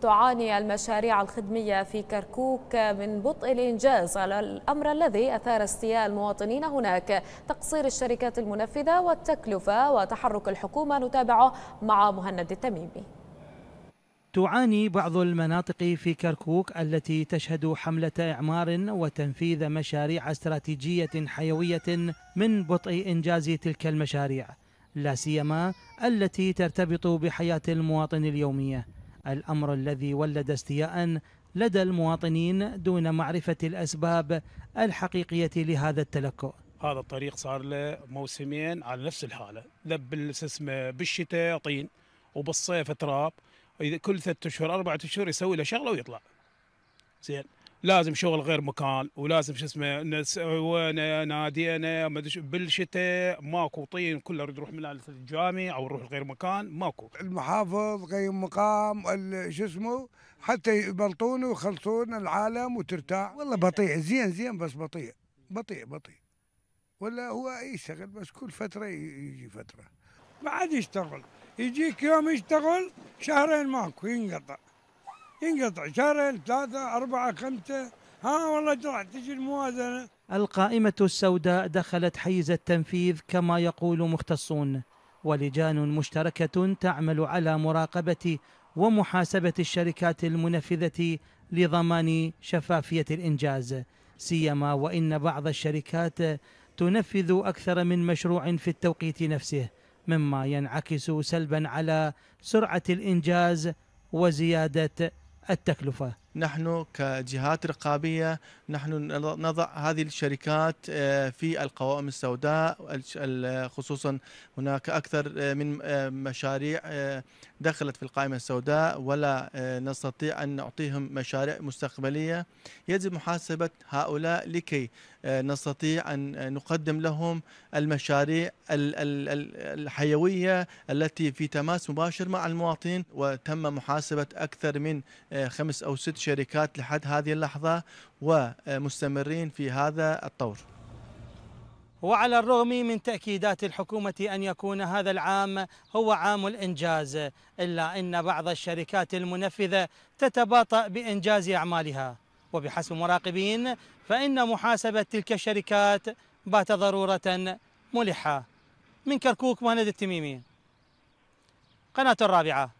تعاني المشاريع الخدمية في كركوك من بطء الإنجاز الأمر الذي أثار استياء المواطنين هناك تقصير الشركات المنفذة والتكلفة وتحرك الحكومة نتابعه مع مهند التميمي تعاني بعض المناطق في كركوك التي تشهد حملة إعمار وتنفيذ مشاريع استراتيجية حيوية من بطء إنجاز تلك المشاريع لا سيما التي ترتبط بحياة المواطن اليومية الأمر الذي ولد استياء لدى المواطنين دون معرفة الأسباب الحقيقية لهذا التلكؤ هذا الطريق صار له موسمين على نفس الحالة لب اسمه بالشتاء طين وبالصيف تراب كل ثلاثة أشهر أربعة أشهر يسوي له شغلة ويطلع زين لازم شغل غير مكان ولازم شو اسمه ما نادينا بالشتاء ماكو طين كله يريد يروح من الجامع او يروح غير مكان ماكو المحافظ قيم مقام شو اسمه حتى يبلطون ويخلصون العالم وترتاح والله بطيء زين زين بس بطيء بطيء بطيء ولا هو يشتغل بس كل فتره يجي فتره ما عاد يشتغل يجيك يوم يشتغل شهرين ماكو ينقطع ينقطع شهرين ثلاثة أربعة خمسة ها والله راح تجي الموازنة القائمة السوداء دخلت حيز التنفيذ كما يقول مختصون ولجان مشتركة تعمل على مراقبة ومحاسبة الشركات المنفذة لضمان شفافية الإنجاز سيما وإن بعض الشركات تنفذ أكثر من مشروع في التوقيت نفسه مما ينعكس سلبا على سرعة الإنجاز وزيادة التكلفة نحن كجهات رقابية نحن نضع هذه الشركات آه، في القوائم السوداء خصوصا هناك أكثر آه، من آه، مشاريع دخلت في القائمة السوداء ولا نستطيع أن نعطيهم مشاريع مستقبلية يجب محاسبة هؤلاء لكي نستطيع أن نقدم لهم المشاريع الحيوية التي في تماس مباشر مع المواطنين وتم محاسبة أكثر من خمس أو ست شركات لحد هذه اللحظة ومستمرين في هذا الطور وعلى الرغم من تأكيدات الحكومة أن يكون هذا العام هو عام الإنجاز إلا أن بعض الشركات المنفذة تتباطأ بإنجاز أعمالها وبحسب مراقبين فإن محاسبة تلك الشركات بات ضرورة ملحة من كركوك مهند التميمي قناة الرابعة